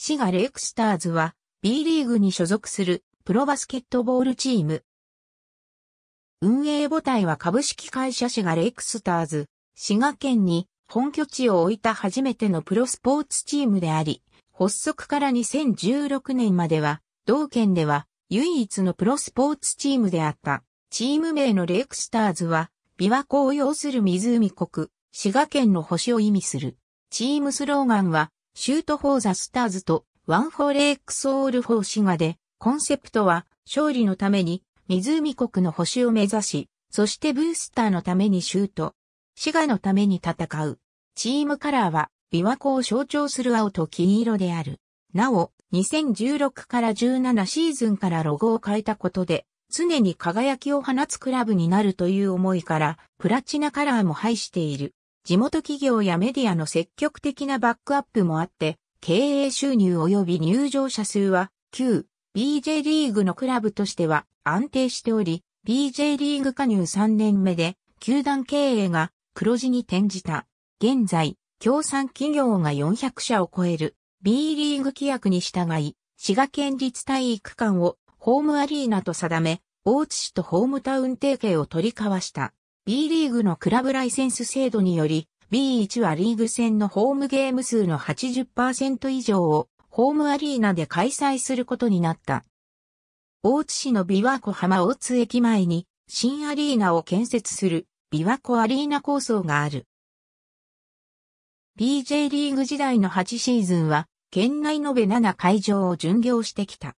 滋賀レイクスターズは B リーグに所属するプロバスケットボールチーム。運営母体は株式会社滋賀レイクスターズ、滋賀県に本拠地を置いた初めてのプロスポーツチームであり、発足から2016年までは、同県では唯一のプロスポーツチームであった。チーム名のレイクスターズは、琵琶湖を擁する湖国、滋賀県の星を意味する。チームスローガンは、シュート・フォー・ザ・スターズとワン・フォー・レイクス・オール・フォー・シガで、コンセプトは勝利のために湖国の星を目指し、そしてブースターのためにシュート、シガのために戦う。チームカラーは琵琶湖を象徴する青と金色である。なお、2016から17シーズンからロゴを変えたことで、常に輝きを放つクラブになるという思いから、プラチナカラーも配している。地元企業やメディアの積極的なバックアップもあって、経営収入及び入場者数は、旧 BJ リーグのクラブとしては安定しており、BJ リーグ加入3年目で、球団経営が黒字に転じた。現在、協賛企業が400社を超える B リーグ規約に従い、滋賀県立体育館をホームアリーナと定め、大津市とホームタウン提携を取り交わした。B リーグのクラブライセンス制度により、B1 はリーグ戦のホームゲーム数の80%以上をホームアリーナで開催することになった。大津市の琵琶湖浜大津駅前に新アリーナを建設する琵琶湖アリーナ構想がある。BJ リーグ時代の8シーズンは県内延べ7会場を巡業してきた。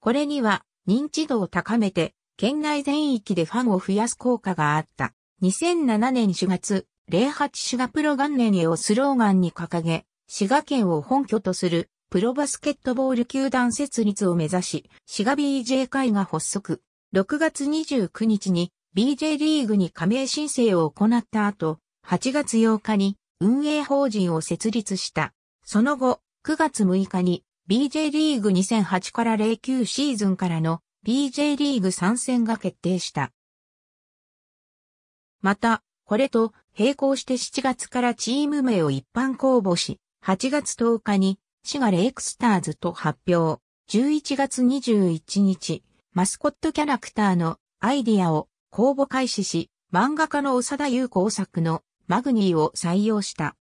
これには認知度を高めて県内全域でファンを増やす効果があった。2007年4月、08滋賀プロ元年へをスローガンに掲げ、滋賀県を本拠とするプロバスケットボール球団設立を目指し、滋賀 BJ 会が発足。6月29日に BJ リーグに加盟申請を行った後、8月8日に運営法人を設立した。その後、9月6日に BJ リーグ2008から09シーズンからの BJ リーグ参戦が決定した。また、これと並行して7月からチーム名を一般公募し、8月10日に滋賀レイクスターズと発表。11月21日、マスコットキャラクターのアイディアを公募開始し、漫画家の長田優子作のマグニーを採用した。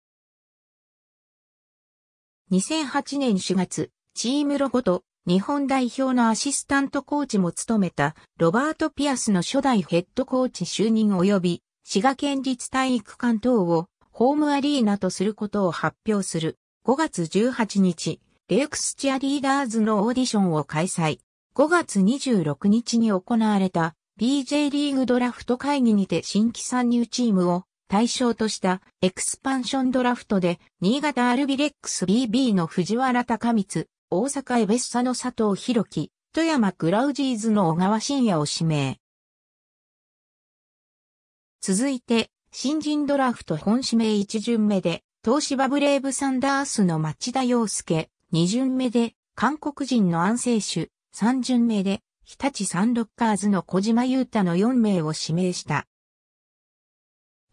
2008年4月、チームロゴと日本代表のアシスタントコーチも務めたロバート・ピアスの初代ヘッドコーチ就任及び滋賀県立体育館等をホームアリーナとすることを発表する5月18日、レイクスチアリーダーズのオーディションを開催。5月26日に行われた BJ リーグドラフト会議にて新規参入チームを対象としたエクスパンションドラフトで新潟アルビレックス BB の藤原隆光、大阪エベッサの佐藤弘樹、富山クラウジーズの小川真也を指名。続いて、新人ドラフト本指名1巡目で、東芝ブレイブサンダースの町田洋介、2巡目で、韓国人の安静主、3巡目で、日立サンロッカーズの小島優太の4名を指名した。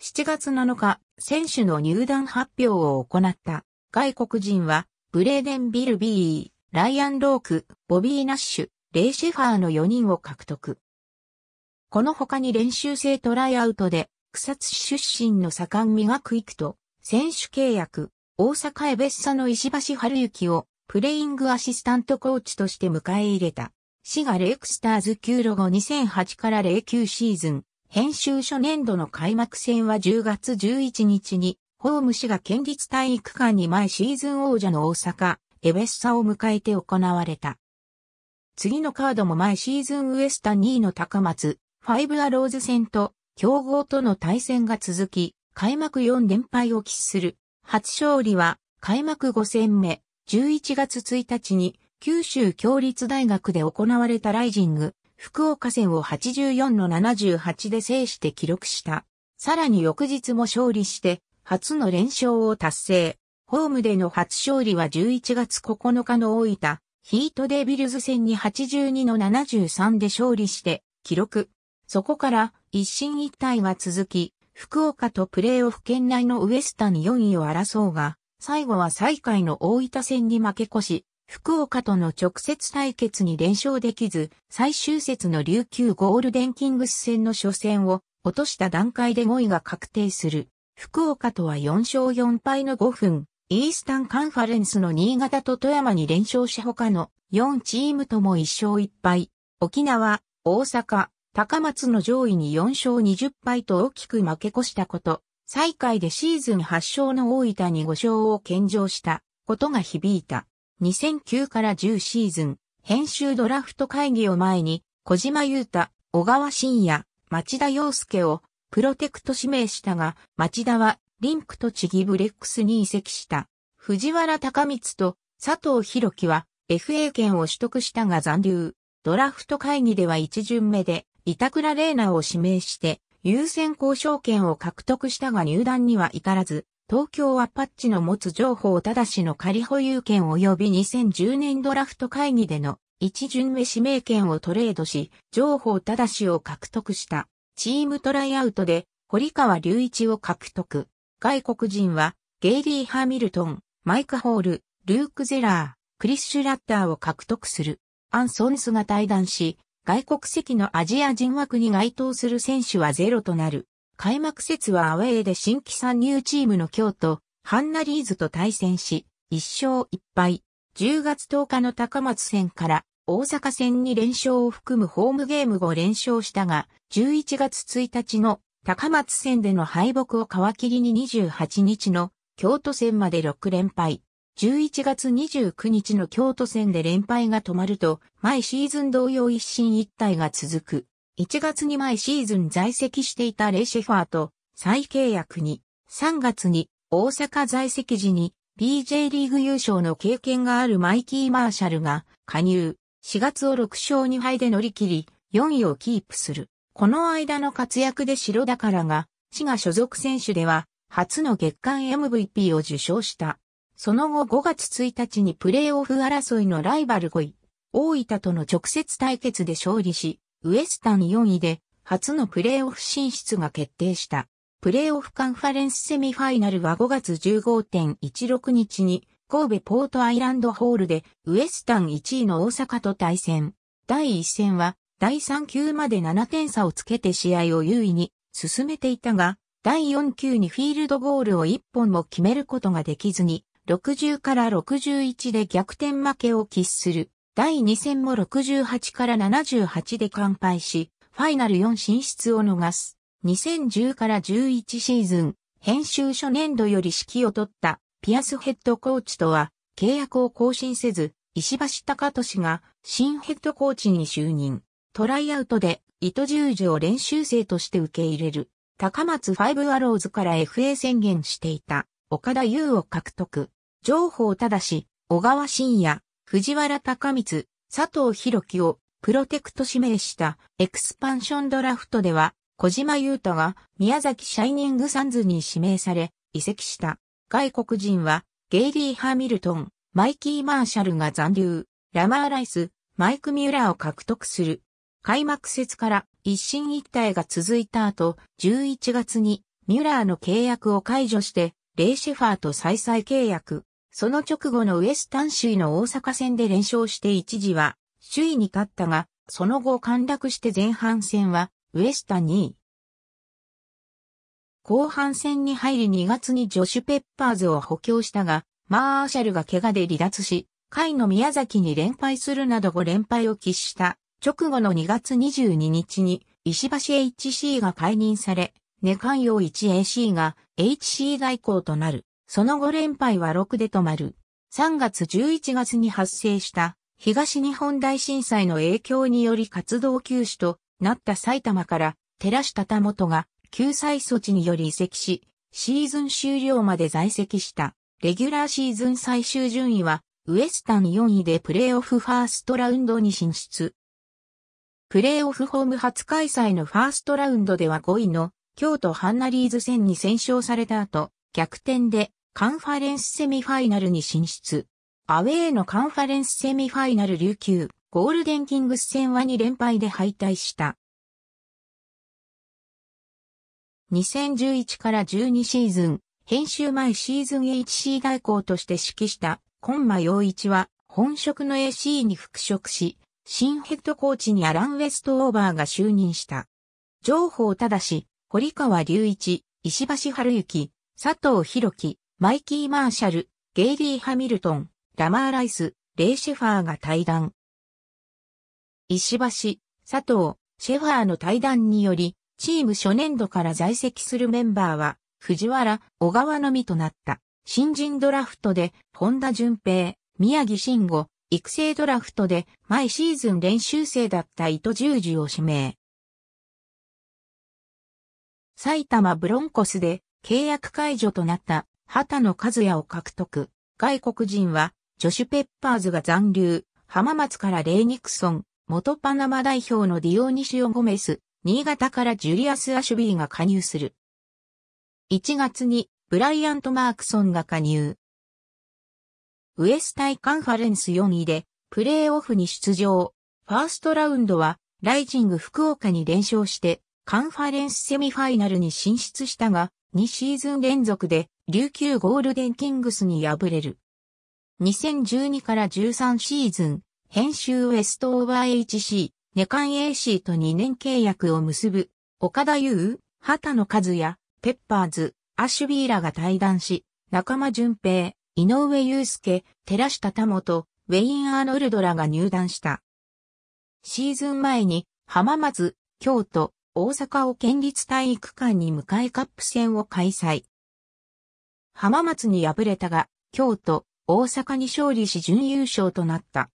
7月7日、選手の入団発表を行った。外国人はブレーデン・ビルビー、ライアン・ローク、ボビー・ナッシュ、レイ・シェファーの4人を獲得。この他に練習生トライアウトで、草津市出身の盛ん磨がクイクと、選手契約、大阪へベッサの石橋春之を、プレイングアシスタントコーチとして迎え入れた。滋賀レイクスターズ9ロゴ2008から09シーズン、編集初年度の開幕戦は10月11日にホーム氏が県立体育館に前シーズン王者の大阪、エベッサを迎えて行われた。次のカードも前シーズンウエスタ2位の高松、ファイブアローズ戦と、強豪との対戦が続き、開幕4連敗を喫する。初勝利は、開幕5戦目、11月1日に、九州共立大学で行われたライジング、福岡戦を84の78で制して記録した。さらに翌日も勝利して、初の連勝を達成。ホームでの初勝利は11月9日の大分、ヒートデビルズ戦に82の73で勝利して、記録。そこから一進一退は続き、福岡とプレーオフ圏内のウエスタン4位を争うが、最後は最下位の大分戦に負け越し、福岡との直接対決に連勝できず、最終節の琉球ゴールデンキングス戦の初戦を落とした段階で5位が確定する。福岡とは4勝4敗の5分、イースタンカンファレンスの新潟と富山に連勝し他の4チームとも1勝1敗、沖縄、大阪、高松の上位に4勝20敗と大きく負け越したこと、最下位でシーズン8勝の大分に5勝を献上したことが響いた。2009から10シーズン、編集ドラフト会議を前に、小島優太、小川真也、町田洋介をプロテクト指名したが、町田はリンクとチギブレックスに移籍した。藤原隆光と佐藤博樹は FA 権を取得したが残留。ドラフト会議では一巡目で板倉玲奈を指名して優先交渉権を獲得したが入団には至らず、東京はパッチの持つ情報ただしの仮保有権及び2010年ドラフト会議での一巡目指名権をトレードし、情報ただしを獲得した。チームトライアウトで堀川隆一を獲得。外国人はゲイリー・ハーミルトン、マイク・ホール、ルーク・ゼラー、クリス・シュラッターを獲得する。アンソンスが対談し、外国籍のアジア人枠に該当する選手はゼロとなる。開幕節はアウェーで新規参入チームの京都、ハンナリーズと対戦し、1勝1敗。10月10日の高松戦から大阪戦に連勝を含むホームゲーム5連勝したが、11月1日の高松戦での敗北を皮切りに28日の京都戦まで6連敗。11月29日の京都戦で連敗が止まると、毎シーズン同様一進一退が続く。1月に毎シーズン在籍していたレシェファーと再契約に、3月に大阪在籍時に b j リーグ優勝の経験があるマイキー・マーシャルが加入。4月を6勝2敗で乗り切り、4位をキープする。この間の活躍で白だからが、市が所属選手では、初の月間 MVP を受賞した。その後5月1日にプレーオフ争いのライバル5位、大分との直接対決で勝利し、ウエスタン4位で、初のプレーオフ進出が決定した。プレーオフカンファレンスセミファイナルは5月15.16日に神戸ポートアイランドホールでウエスタン1位の大阪と対戦。第1戦は第3球まで7点差をつけて試合を優位に進めていたが、第4球にフィールドゴールを1本も決めることができずに、60から61で逆転負けを喫する。第2戦も68から78で完敗し、ファイナル4進出を逃す。2010から11シーズン、編集初年度より指揮を取ったピアスヘッドコーチとは契約を更新せず、石橋貴俊が新ヘッドコーチに就任。トライアウトで糸十字を練習生として受け入れる。高松ファイブアローズから FA 宣言していた岡田優を獲得。情報ただし、小川真也、藤原高光、佐藤弘樹をプロテクト指名したエクスパンションドラフトでは小島優太が宮崎シャイニングサンズに指名され移籍した。外国人は、ゲイリー・ハミルトン、マイキー・マーシャルが残留、ラマー・ライス、マイク・ミュラーを獲得する。開幕節から一進一退が続いた後、11月にミュラーの契約を解除して、レイ・シェファーと再々契約。その直後のウエスタン州の大阪戦で連勝して一時は首位に勝ったが、その後陥落して前半戦はウエスタ2位、後半戦に入り2月にジョシュ・ペッパーズを補強したが、マーシャルが怪我で離脱し、下位の宮崎に連敗するなど5連敗を喫した直後の2月22日に石橋 HC が解任され、ネカンヨ 1AC が HC 代行となる。その5連敗は6で止まる。3月11月に発生した東日本大震災の影響により活動休止となった埼玉から寺下田元が救済措置により移籍し、シーズン終了まで在籍した、レギュラーシーズン最終順位は、ウエスタン4位でプレーオフファーストラウンドに進出。プレーオフホーム初開催のファーストラウンドでは5位の京都ハンナリーズ戦に戦勝された後、逆転でカンファレンスセミファイナルに進出。アウェーのカンファレンスセミファイナル琉球、ゴールデンキングス戦は2連敗で敗退した。2011から12シーズン、編集前シーズン HC 代行として指揮した、今間陽一は、本職の AC に復職し、新ヘッドコーチにアラン・ウェストオーバーが就任した。情報ただし、堀川隆一、石橋春幸、佐藤博樹、マイキー・マーシャル、ゲイリー・ハミルトン、ラマー・ライス、レイ・シェファーが対談。石橋、佐藤、シェファーの対談により、チーム初年度から在籍するメンバーは、藤原、小川のみとなった。新人ドラフトで、本田淳平、宮城慎吾、育成ドラフトで、毎シーズン練習生だった伊藤十字を指名。埼玉ブロンコスで、契約解除となった、畑野和也を獲得。外国人は、ジョシュ・ペッパーズが残留、浜松からレイ・ニクソン、元パナマ代表のディオニシオ・ゴメス、新潟からジュリアス・アシュビーが加入する。1月にブライアント・マークソンが加入。ウエスタイカンファレンス4位でプレーオフに出場。ファーストラウンドはライジング福岡に連勝してカンファレンスセミファイナルに進出したが2シーズン連続で琉球ゴールデンキングスに敗れる。2012から13シーズン、編集ウエストオーバー HC、ネカン AC と2年契約を結ぶ、岡田優、畑野和也、ペッパーズ、アシュビーラが対談し、仲間淳平、井上祐介、寺下田本、ウェイン・アーノルドらが入団した。シーズン前に、浜松、京都、大阪を県立体育館に迎えカップ戦を開催。浜松に敗れたが、京都、大阪に勝利し準優勝となった。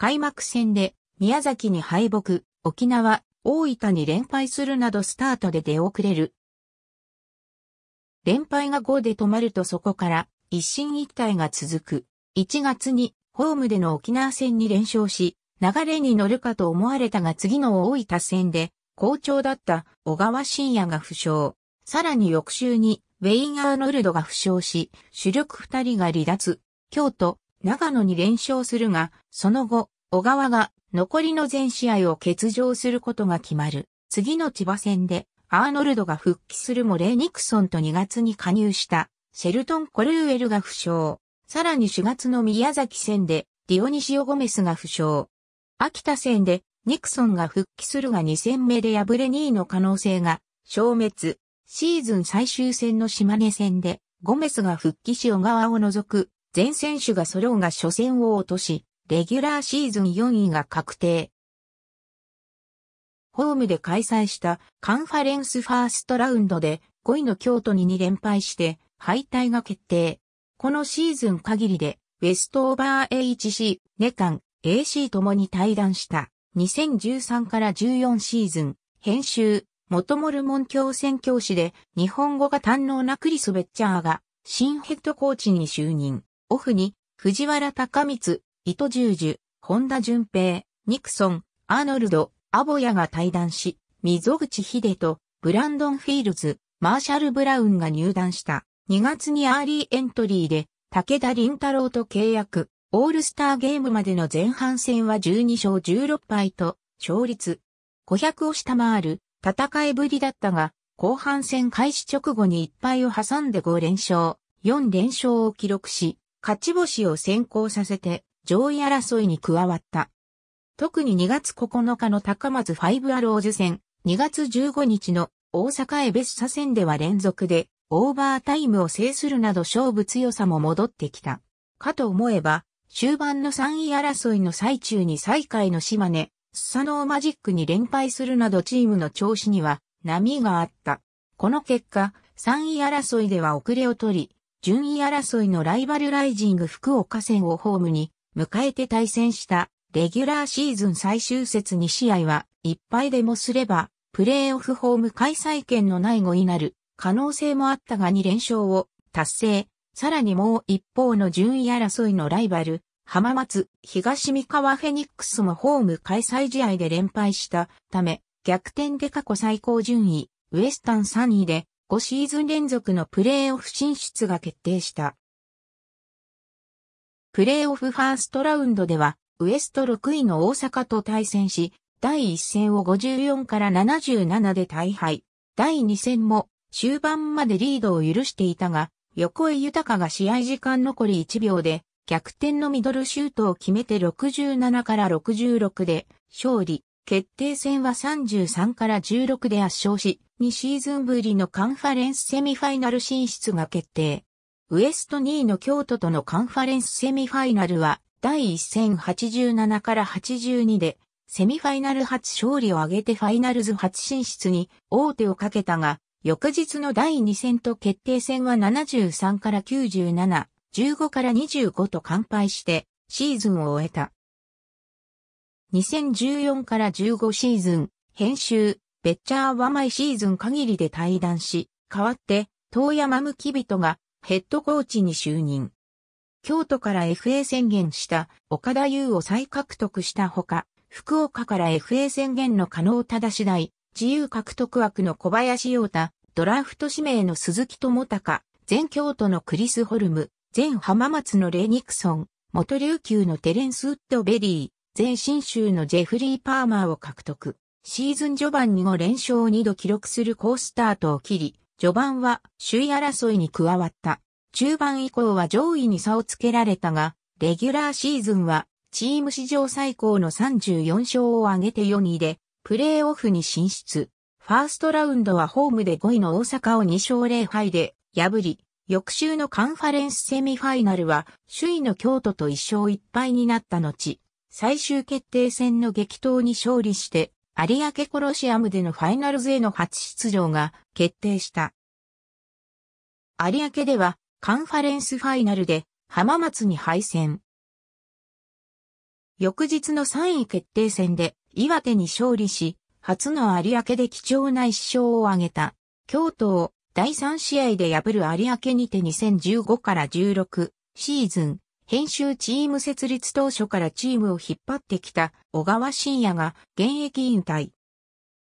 開幕戦で宮崎に敗北、沖縄、大分に連敗するなどスタートで出遅れる。連敗が5で止まるとそこから一進一退が続く。1月にホームでの沖縄戦に連勝し、流れに乗るかと思われたが次の大分戦で好調だった小川真也が負傷。さらに翌週にウェイン・アーノルドが負傷し、主力2人が離脱。京都、長野に連勝するが、その後、小川が残りの全試合を欠場することが決まる。次の千葉戦で、アーノルドが復帰するもレイ・ニクソンと2月に加入した、シェルトン・コルーエルが負傷。さらに4月の宮崎戦で、ディオニシオ・ゴメスが負傷。秋田戦で、ニクソンが復帰するが2戦目で敗れ2位の可能性が消滅。シーズン最終戦の島根戦で、ゴメスが復帰し小川を除く全選手が揃うが初戦を落とし、レギュラーシーズン4位が確定。ホームで開催したカンファレンスファーストラウンドで5位の京都に2連敗して敗退が決定。このシーズン限りでウェストオーバー HC、ネカン、AC ともに対談した2013から14シーズン編集元モルモン教宣教師で日本語が堪能なクリス・ベッチャーが新ヘッドコーチに就任。オフに、藤原高光、伊藤十樹、本田淳平、ニクソン、アーノルド、アボヤが対談し、溝口秀と、ブランドン・フィールズ、マーシャル・ブラウンが入団した。2月にアーリーエントリーで、武田林太郎と契約。オールスターゲームまでの前半戦は12勝16敗と、勝率500を下回る戦いぶりだったが、後半戦開始直後に1敗を挟んで5連勝、4連勝を記録し、勝ち星を先行させて上位争いに加わった。特に2月9日の高松ファイブアローズ戦、2月15日の大阪エベッサ戦では連続でオーバータイムを制するなど勝負強さも戻ってきた。かと思えば、終盤の3位争いの最中に最下位の島根、スサノーマジックに連敗するなどチームの調子には波があった。この結果、3位争いでは遅れを取り、順位争いのライバルライジング福岡戦をホームに迎えて対戦したレギュラーシーズン最終節2試合は1敗でもすればプレーオフホーム開催権のない5位なる可能性もあったが2連勝を達成。さらにもう一方の順位争いのライバル、浜松、東三河フェニックスもホーム開催試合で連敗したため、逆転で過去最高順位、ウエスタン3位で5シーズン連続のプレーオフ進出が決定した。プレーオフファーストラウンドでは、ウエスト6位の大阪と対戦し、第1戦を54から77で大敗。第2戦も終盤までリードを許していたが、横井豊が試合時間残り1秒で、逆転のミドルシュートを決めて67から66で勝利。決定戦は33から16で圧勝し、2シーズンぶりのカンファレンスセミファイナル進出が決定。ウエスト2位の京都とのカンファレンスセミファイナルは第1戦87から82でセミファイナル初勝利を挙げてファイナルズ初進出に王手をかけたが、翌日の第2戦と決定戦は73から97、15から25と完敗してシーズンを終えた。2014から15シーズン、編集、ベッチャーは毎シーズン限りで退団し、代わって、遠山向人がヘッドコーチに就任。京都から FA 宣言した岡田優を再獲得したほか、福岡から FA 宣言の可能ただ次第、自由獲得枠の小林洋太、ドラフト指名の鈴木智隆、全京都のクリス・ホルム、全浜松のレイ・ニクソン、元琉球のテレンス・ウッドベリー、全新州のジェフリー・パーマーを獲得。シーズン序盤に5連勝を2度記録する好スタートを切り、序盤は首位争いに加わった。中盤以降は上位に差をつけられたが、レギュラーシーズンはチーム史上最高の34勝を挙げて4位で、プレーオフに進出。ファーストラウンドはホームで5位の大阪を2勝0敗で破り、翌週のカンファレンスセミファイナルは首位の京都と1勝1敗になった後、最終決定戦の激闘に勝利して有明コロシアムでのファイナルズへの初出場が決定した。有明ではカンファレンスファイナルで浜松に敗戦。翌日の3位決定戦で岩手に勝利し、初の有明で貴重な1勝を挙げた。京都を第3試合で破る有明にて2015から16シーズン編集チーム設立当初からチームを引っ張ってきた小川真也が現役引退。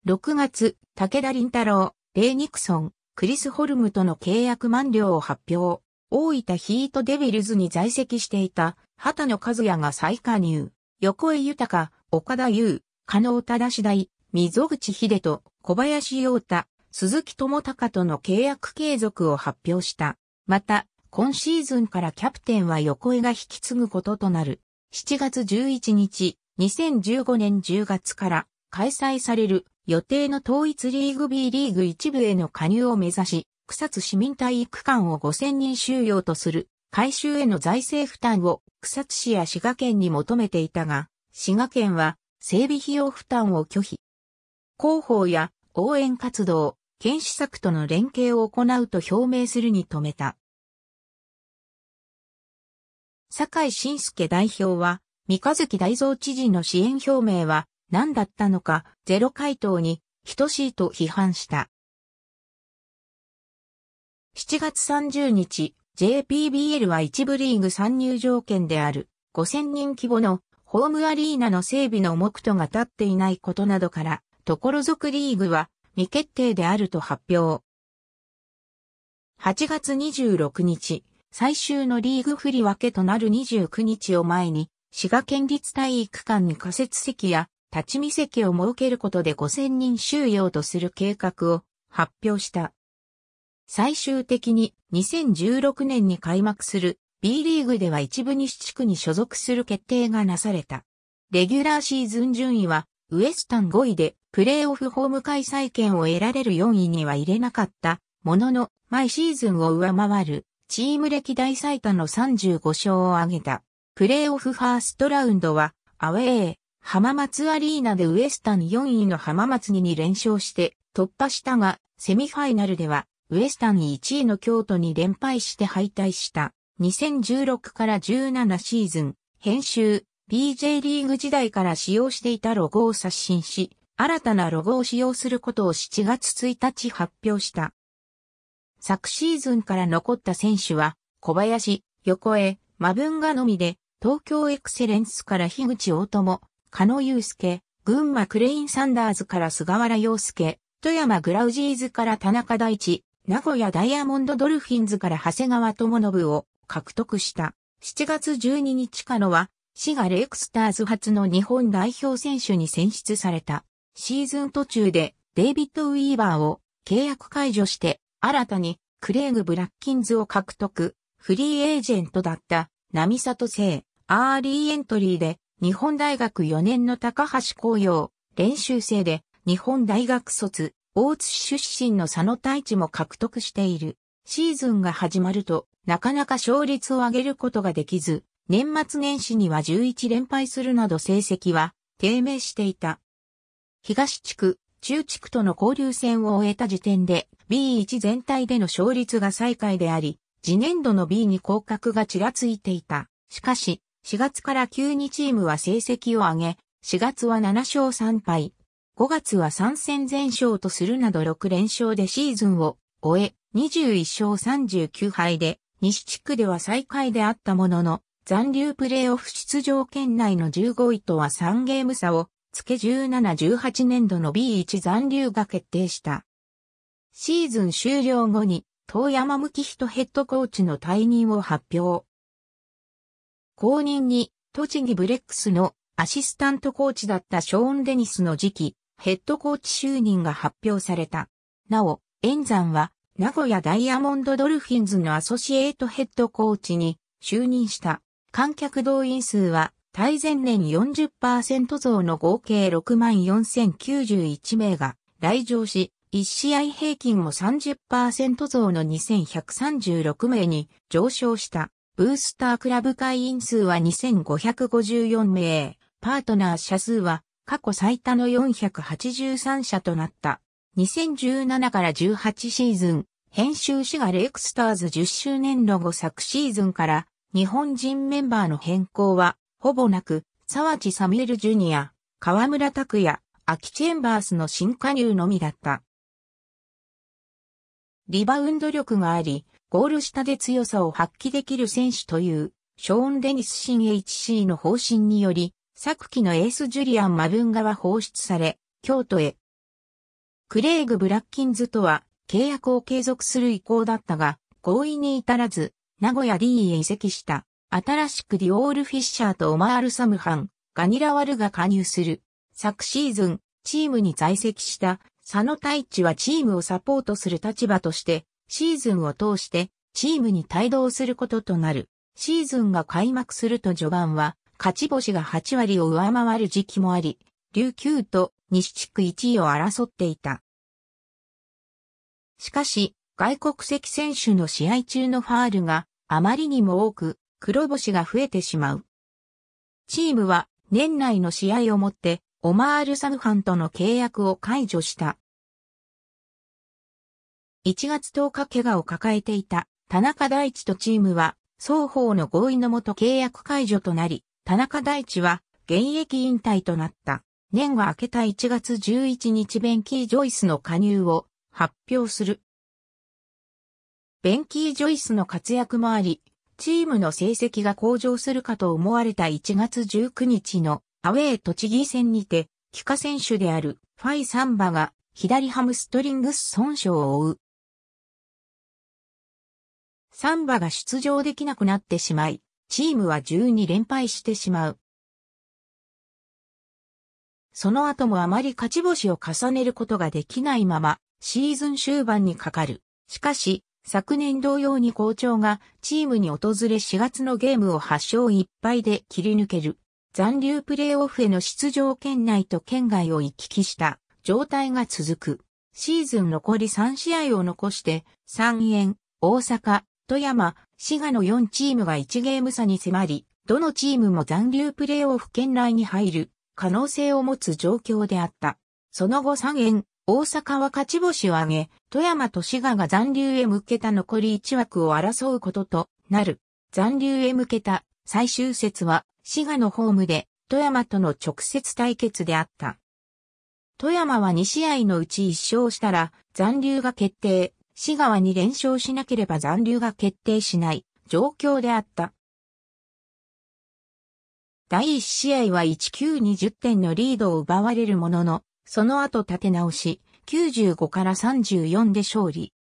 6月、武田林太郎、レイ・ニクソン、クリス・ホルムとの契約満了を発表。大分ヒートデビルズに在籍していた畑野和也が再加入。横江豊、岡田優、加納忠大、溝口秀人、小林洋太、鈴木智隆との契約継続を発表した。また、今シーズンからキャプテンは横江が引き継ぐこととなる。7月11日、2015年10月から開催される予定の統一リーグ B リーグ一部への加入を目指し、草津市民体育館を5000人収容とする改修への財政負担を草津市や滋賀県に求めていたが、滋賀県は整備費用負担を拒否。広報や応援活動、検視策との連携を行うと表明するに止めた。坂井晋介代表は、三日月大蔵知事の支援表明は何だったのかゼロ回答に等しいと批判した。7月30日、JPBL は一部リーグ参入条件である5000人規模のホームアリーナの整備の目途が立っていないことなどから、所属リーグは未決定であると発表。8月26日、最終のリーグ振り分けとなる29日を前に、滋賀県立体育館に仮設席や立ち見席を設けることで5000人収容とする計画を発表した。最終的に2016年に開幕する B リーグでは一部西地区に所属する決定がなされた。レギュラーシーズン順位はウエスタン5位でプレーオフホーム開催権を得られる4位には入れなかったものの毎シーズンを上回るチーム歴代最多の35勝を挙げた。プレーオフファーストラウンドは、アウェー、浜松アリーナでウエスタン4位の浜松に2連勝して突破したが、セミファイナルでは、ウエスタン1位の京都に連敗して敗退した。2016から17シーズン、編集、BJ リーグ時代から使用していたロゴを刷新し、新たなロゴを使用することを7月1日発表した。昨シーズンから残った選手は、小林、横江、マブンガのみで、東京エクセレンスから樋口大友、加野祐介、群馬クレインサンダーズから菅原洋介、富山グラウジーズから田中大地、名古屋ダイヤモンドドルフィンズから長谷川智信を獲得した。7月12日か野は、滋賀レイクスターズ初の日本代表選手に選出された。シーズン途中でデイビッド・ウィーバーを契約解除して新たにクレイグ・ブラッキンズを獲得、フリーエージェントだった並里聖、アーリーエントリーで日本大学4年の高橋光陽、練習生で日本大学卒、大津市出身の佐野太一も獲得している。シーズンが始まると、なかなか勝率を上げることができず、年末年始には11連敗するなど成績は低迷していた。東地区中地区との交流戦を終えた時点で B1 全体での勝率が最下位であり、次年度の B に降格がちらついていた。しかし、4月から急にチームは成績を上げ、4月は7勝3敗、5月は3戦全勝とするなど6連勝でシーズンを終え、21勝39敗で、西地区では最下位であったものの、残留プレーオフ出場圏内の15位とは3ゲーム差を付け17-18年度の B1 残留が決定した。シーズン終了後に、遠山向人ヘッドコーチの退任を発表。後任に、栃木ブレックスのアシスタントコーチだったショーン・デニスの次期、ヘッドコーチ就任が発表された。なお、演山は、名古屋ダイヤモンドドルフィンズのアソシエイトヘッドコーチに就任した。観客動員数は対前年40%増の合計64,091名が来場し、1試合平均も30%増の2136名に上昇した。ブースタークラブ会員数は2554名、パートナー社数は過去最多の483社となった。2017から18シーズン、編集誌がレクスターズ10周年ロゴ昨シーズンから日本人メンバーの変更はほぼなく、沢地サミュエル・ジュニア、河村拓也、秋チェンバースの新加入のみだった。リバウンド力があり、ゴール下で強さを発揮できる選手という、ショーン・デニス新 HC の方針により、昨季のエースジュリアン・マブンガは放出され、京都へ。クレイグ・ブラッキンズとは契約を継続する意向だったが、合意に至らず、名古屋 D へ移籍した。新しくディオール・フィッシャーとオマール・サムハン、ガニラワルが加入する。昨シーズン、チームに在籍した佐野太一はチームをサポートする立場として、シーズンを通してチームに帯同することとなる。シーズンが開幕すると序盤は、勝ち星が8割を上回る時期もあり、琉球と西地区1位を争っていた。しかし、外国籍選手の試合中のファールがあまりにも多く、黒星が増えてしまう。チームは年内の試合をもってオマール・サヌハンとの契約を解除した。1月10日怪我を抱えていた田中大地とチームは双方の合意のもと契約解除となり、田中大地は現役引退となった。年が明けた1月11日ベンキー・ジョイスの加入を発表する。ベンキー・ジョイスの活躍もあり、チームの成績が向上するかと思われた1月19日のアウェー栃木戦にて、帰化選手であるファイ・サンバが左ハムストリングス損傷を負う。サンバが出場できなくなってしまい、チームは12連敗してしまう。その後もあまり勝ち星を重ねることができないまま、シーズン終盤にかかる。しかし、昨年同様に校長がチームに訪れ4月のゲームを8勝1敗で切り抜ける。残留プレーオフへの出場圏内と圏外を行き来した状態が続く。シーズン残り3試合を残して、三円、大阪、富山、滋賀の4チームが1ゲーム差に迫り、どのチームも残留プレーオフ圏内に入る可能性を持つ状況であった。その後3円、大阪は勝ち星を挙げ、富山と滋賀が残留へ向けた残り1枠を争うこととなる。残留へ向けた最終節は滋賀のホームで富山との直接対決であった。富山は2試合のうち1勝したら残留が決定、滋賀は2連勝しなければ残留が決定しない状況であった。第1試合は1920点のリードを奪われるものの、その後立て直し、95から34で勝利。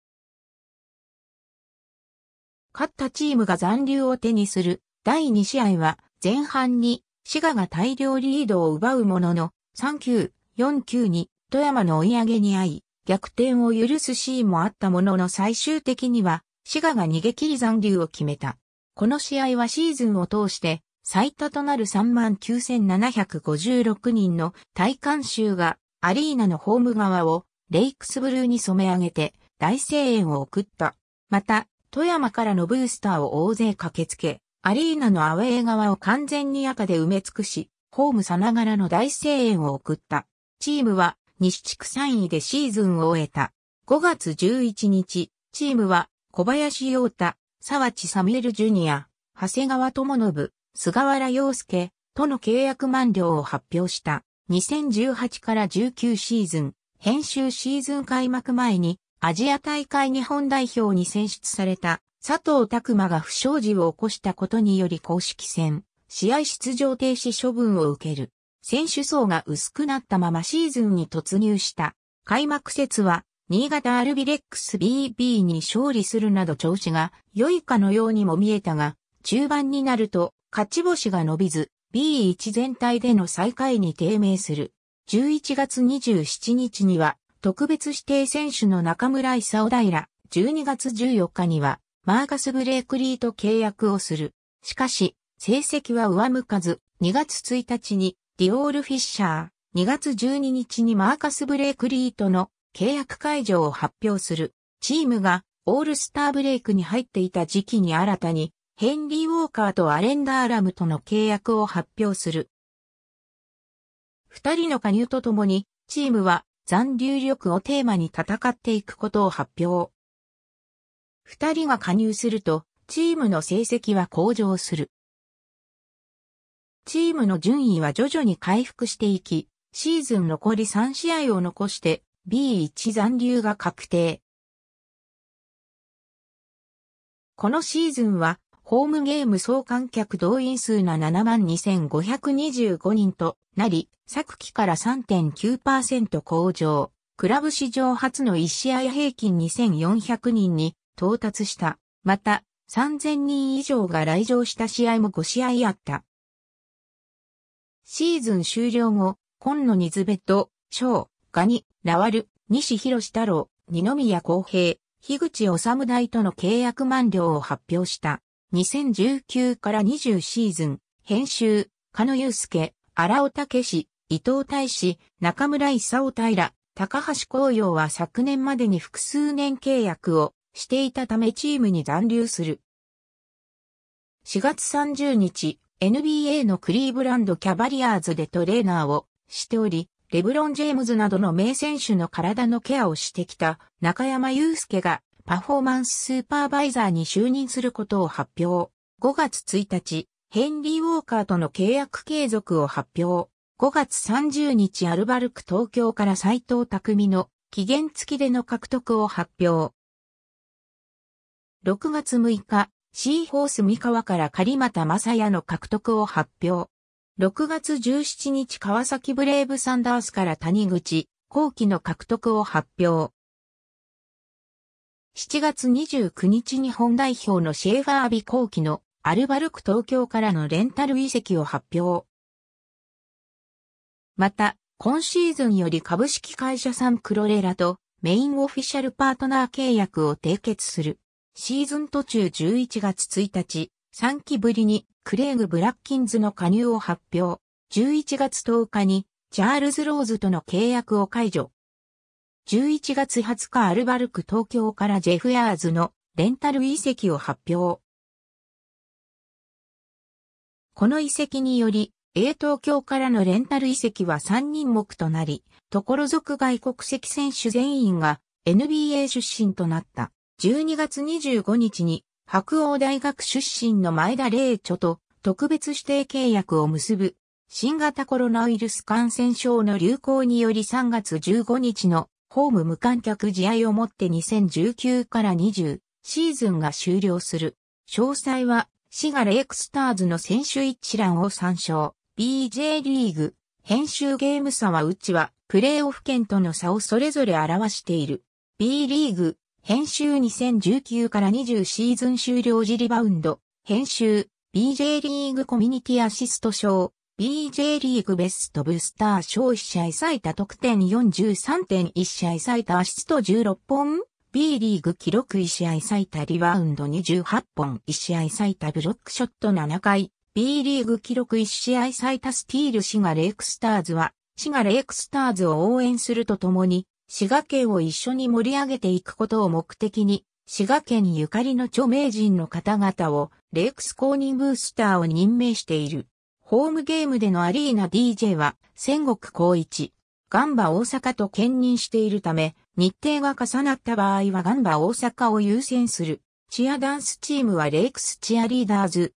勝ったチームが残留を手にする第2試合は前半に滋賀が大量リードを奪うものの3-9、4-9に富山の追い上げに遭い逆転を許すシーンもあったものの最終的には滋賀が逃げ切り残留を決めた。この試合はシーズンを通して最多となる39,756人の体観集がアリーナのホーム側をレイクスブルーに染め上げて大声援を送った。また、富山からのブースターを大勢駆けつけ、アリーナのアウェー側を完全に赤で埋め尽くし、ホームさながらの大声援を送った。チームは西地区3位でシーズンを終えた。5月11日、チームは小林洋太、沢地サミエルジュニア、長谷川智信、菅原洋介との契約満了を発表した。2018から19シーズン、編集シーズン開幕前にアジア大会日本代表に選出された佐藤拓馬が不祥事を起こしたことにより公式戦、試合出場停止処分を受ける。選手層が薄くなったままシーズンに突入した。開幕節は、新潟アルビレックス BB に勝利するなど調子が良いかのようにも見えたが、中盤になると勝ち星が伸びず、B1 全体での最下位に低迷する。11月27日には、特別指定選手の中村勲平、12月14日には、マーカス・ブレイクリーと契約をする。しかし、成績は上向かず、2月1日に、ディオール・フィッシャー、2月12日にマーカス・ブレイクリーとの契約解除を発表する。チームが、オールスターブレイクに入っていた時期に新たに、ヘンリー・ウォーカーとアレンダー・ラムとの契約を発表する。二人の加入とともに、チームは残留力をテーマに戦っていくことを発表。二人が加入すると、チームの成績は向上する。チームの順位は徐々に回復していき、シーズン残り3試合を残して B1 残留が確定。このシーズンはホームゲーム総観客動員数が72,525人となり、昨季から3.9%向上、クラブ史上初の1試合平均2400人に到達した。また、3000人以上が来場した試合も5試合あった。シーズン終了後、今野ニズベット、ガニ、ラワル、西志太郎、二宮公平、樋口治大との契約満了を発表した。2019から20シーズン、編集、加野祐介、荒尾武史、伊藤大使、中村勲平、高橋光陽は昨年までに複数年契約をしていたためチームに残留する。4月30日、NBA のクリーブランドキャバリアーズでトレーナーをしており、レブロン・ジェームズなどの名選手の体のケアをしてきた中山祐介がパフォーマンススーパーバイザーに就任することを発表。5月1日、ヘンリー・ウォーカーとの契約継続を発表。5月30日アルバルク東京から斎藤匠の期限付きでの獲得を発表。6月6日、シーホース三河から狩俣正也の獲得を発表。6月17日川崎ブレイブサンダースから谷口、後期の獲得を発表。7月29日日本代表のシェーファー・ビ後期のアルバルク東京からのレンタル移籍を発表。また、今シーズンより株式会社サンクロレラとメインオフィシャルパートナー契約を締結する。シーズン途中11月1日、3期ぶりにクレイグ・ブラッキンズの加入を発表。11月10日にチャールズ・ローズとの契約を解除。11月20日アルバルク東京からジェフヤーズのレンタル移籍を発表。この移籍により、A 東京からのレンタル移籍は3人目となり、所属外国籍選手全員が NBA 出身となった。12月25日に白鴎大学出身の前田玲著と特別指定契約を結ぶ。新型コロナウイルス感染症の流行により3月15日のホーム無観客試合をもって2019から20シーズンが終了する。詳細は、シガレエクスターズの選手一覧を参照。BJ リーグ、編集ゲーム差はうちは、プレーオフ圏との差をそれぞれ表している。B リーグ、編集2019から20シーズン終了時リバウンド、編集、BJ リーグコミュニティアシスト賞、BJ リーグベストブスター消費者最多得点43.1試合最多アシスト16本 B リーグ記録1試合最多リバウンド28本1試合最多ブロックショット7回 B リーグ記録1試合最多スティール滋賀レイクスターズは滋賀レイクスターズを応援するとともに滋賀県を一緒に盛り上げていくことを目的に滋賀県ゆかりの著名人の方々をレイクス公認ブースターを任命している。ホームゲームでのアリーナ DJ は、戦国光一。ガンバ大阪と兼任しているため、日程が重なった場合はガンバ大阪を優先する。チアダンスチームはレイクスチアリーダーズ。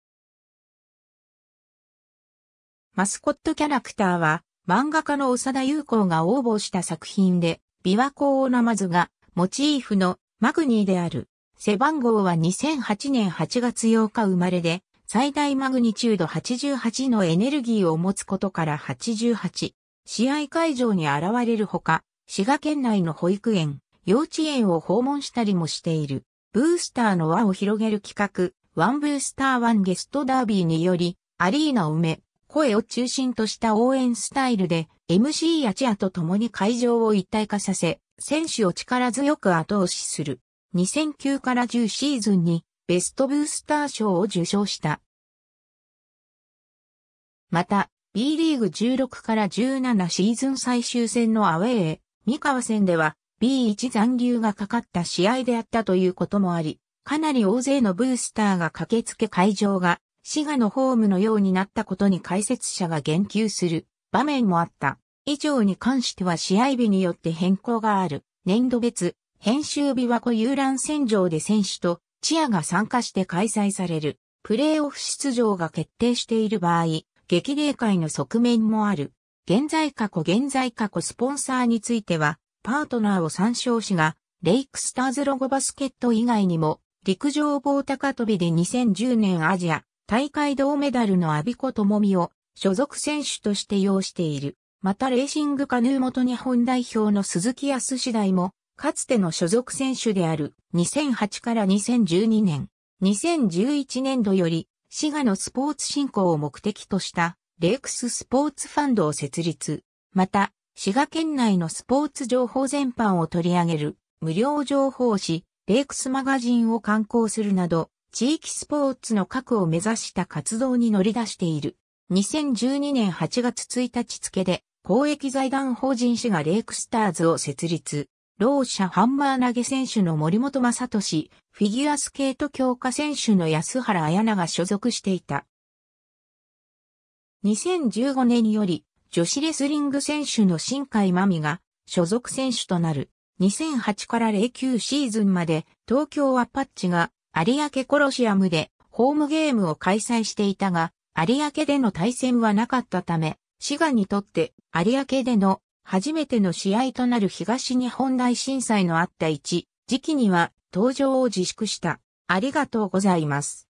マスコットキャラクターは、漫画家の長田裕子が応募した作品で、琵琶湖をナマズが、モチーフのマグニーである。背番号は2008年8月8日生まれで、最大マグニチュード88のエネルギーを持つことから88、試合会場に現れるほか、滋賀県内の保育園、幼稚園を訪問したりもしている、ブースターの輪を広げる企画、ワンブースターワンゲストダービーにより、アリーナを埋め、声を中心とした応援スタイルで、MC やチアと共に会場を一体化させ、選手を力強く後押しする。2009から10シーズンにベストブースター賞を受賞した。また、B リーグ16から17シーズン最終戦のアウェーへ、三河戦では B1 残留がかかった試合であったということもあり、かなり大勢のブースターが駆けつけ会場が滋賀のホームのようになったことに解説者が言及する場面もあった。以上に関しては試合日によって変更がある。年度別、編集日は固有欄戦場で選手とチアが参加して開催されるプレーオフ出場が決定している場合、激励会の側面もある。現在過去現在過去スポンサーについては、パートナーを参照しが、レイクスターズロゴバスケット以外にも、陸上棒高跳びで2010年アジア大会銅メダルのアビコともみを所属選手として擁している。またレーシングカヌー元日本代表の鈴木康次第もかつての所属選手である2008から2012年、2011年度より滋賀のスポーツ振興を目的としたレークススポーツファンドを設立。また、滋賀県内のスポーツ情報全般を取り上げる無料情報誌、レークスマガジンを刊行するなど、地域スポーツの核を目指した活動に乗り出している。2012年8月1日付で、公益財団法人滋賀レイクスターズを設立。ろう者ハンマー投げ選手の森本正俊、フィギュアスケート強化選手の安原綾菜が所属していた。2015年より女子レスリング選手の新海真美が所属選手となる。2008から09シーズンまで東京アパッチが有明コロシアムでホームゲームを開催していたが、有明での対戦はなかったため、滋賀にとって有明での初めての試合となる東日本大震災のあった1時期には登場を自粛した。ありがとうございます。